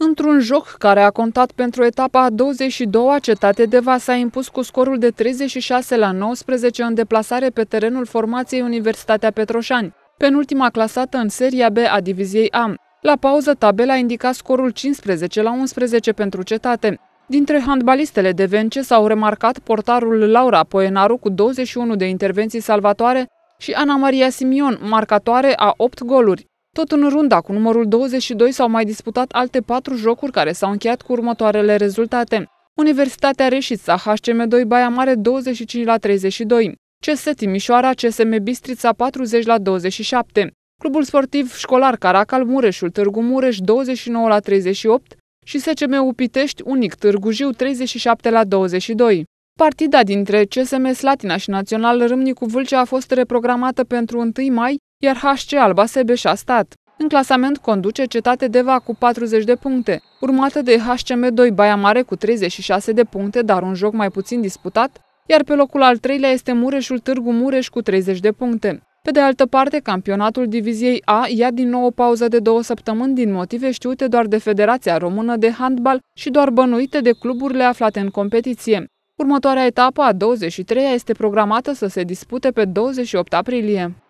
Într-un joc care a contat pentru etapa a 22-a, Cetate de Vas a impus cu scorul de 36 la 19 în deplasare pe terenul formației Universitatea Petroșani, penultima clasată în Seria B a diviziei A. La pauză, tabela indica scorul 15 la 11 pentru Cetate. Dintre handbalistele de vence s-au remarcat portarul Laura Poenaru cu 21 de intervenții salvatoare și Ana Maria Simion, marcatoare a 8 goluri. Tot în runda cu numărul 22 s-au mai disputat alte patru jocuri care s-au încheiat cu următoarele rezultate. Universitatea Reșița, HCM2 Baia Mare 25 la 32, CS Timișoara, CSM Bistrița 40 la 27, Clubul Sportiv Școlar Caracal Mureșul Târgu Mureș 29 la 38 și SCM Upitești Unic Târgu Jiu 37 la 22. Partida dintre CSM Slatina și Național Râmnicu Vâlcea a fost reprogramată pentru 1 mai, iar HC Alba Sebeș a stat. În clasament conduce Cetate Deva cu 40 de puncte, urmată de HCM2 Baia Mare cu 36 de puncte, dar un joc mai puțin disputat, iar pe locul al treilea este Mureșul Târgu Mureș cu 30 de puncte. Pe de altă parte, campionatul Diviziei A ia din nou o pauză de două săptămâni din motive știute doar de Federația Română de Handbal și doar bănuite de cluburile aflate în competiție. Următoarea etapă, a 23-a, este programată să se dispute pe 28 aprilie.